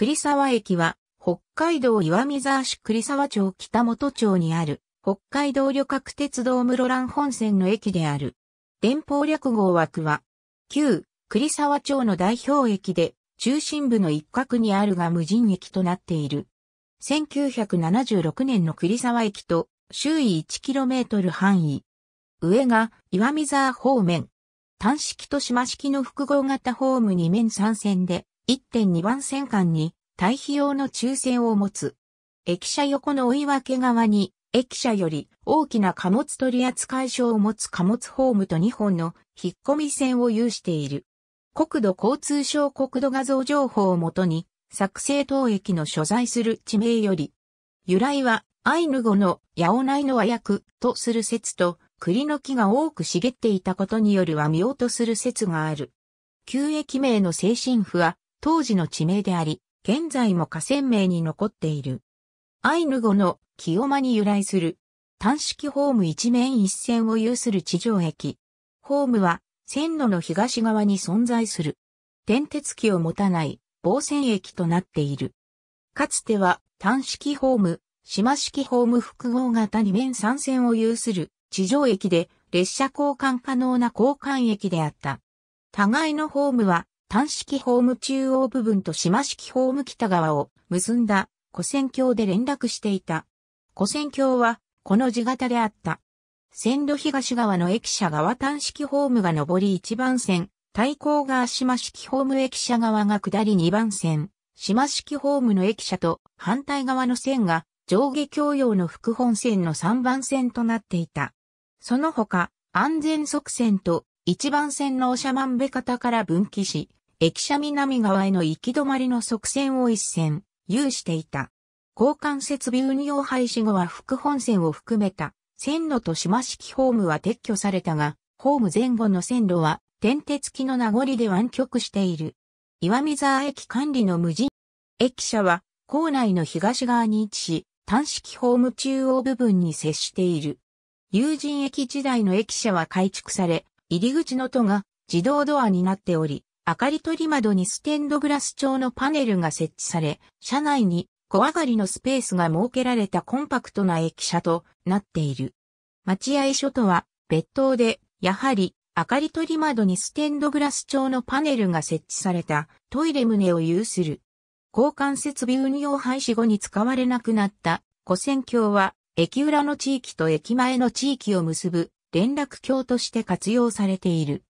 栗沢駅は、北海道岩見沢市栗沢町北本町にある、北海道旅客鉄道室蘭本線の駅である。電報略号枠は、旧栗沢町の代表駅で、中心部の一角にあるが無人駅となっている。1976年の栗沢駅と、周囲 1km 範囲。上が岩見沢方面。単式と島式の複合型ホーム2面3線で、1.2番線間に対比用の抽選を持つ。駅舎横の追い分け側に、駅舎より大きな貨物取扱所を持つ貨物ホームと2本の引っ込み線を有している。国土交通省国土画像情報をもとに、作成当駅の所在する地名より、由来はアイヌ語のヤオナイの和訳とする説と、栗の木が多く茂っていたことによる和名とする説がある。旧駅名の精神譜は、当時の地名であり、現在も河川名に残っている。アイヌ語の清間に由来する。単式ホーム一面一線を有する地上駅。ホームは線路の東側に存在する。電鉄機を持たない防線駅となっている。かつては単式ホーム、島式ホーム複合型二面三線を有する地上駅で列車交換可能な交換駅であった。互いのホームは単式ホーム中央部分と島式ホーム北側を結んだ古戦橋で連絡していた。古戦橋はこの字型であった。線路東側の駅舎側単式ホームが上り1番線、対向側島式ホーム駅舎側が下り2番線、島式ホームの駅舎と反対側の線が上下共用の副本線の3番線となっていた。その他、安全側線と1番線の長万部方から分岐し、駅舎南側への行き止まりの側線を一線、有していた。交換設備運用廃止後は副本線を含めた線路と島式ホームは撤去されたが、ホーム前後の線路は点鉄機の名残で湾曲している。岩見沢駅管理の無人駅舎は構内の東側に位置し、単式ホーム中央部分に接している。友人駅時代の駅舎は改築され、入り口の戸が自動ドアになっており、明かり取り窓にステンドグラス調のパネルが設置され、車内に小上がりのスペースが設けられたコンパクトな駅舎となっている。待合所とは別棟で、やはり明かり取り窓にステンドグラス調のパネルが設置されたトイレ棟を有する。交換設備運用廃止後に使われなくなった古線橋は駅裏の地域と駅前の地域を結ぶ連絡橋として活用されている。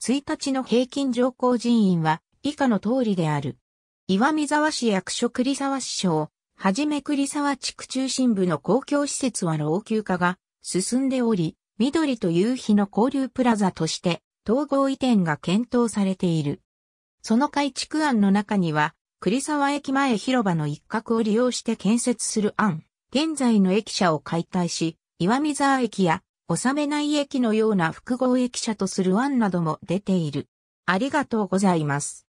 1日の平均乗降人員は以下の通りである。岩見沢市役所栗沢市省、はじめ栗沢地区中心部の公共施設は老朽化が進んでおり、緑と夕日の交流プラザとして統合移転が検討されている。その改築案の中には、栗沢駅前広場の一角を利用して建設する案、現在の駅舎を解体し、岩見沢駅や収めない駅のような複合駅舎とする案なども出ている。ありがとうございます。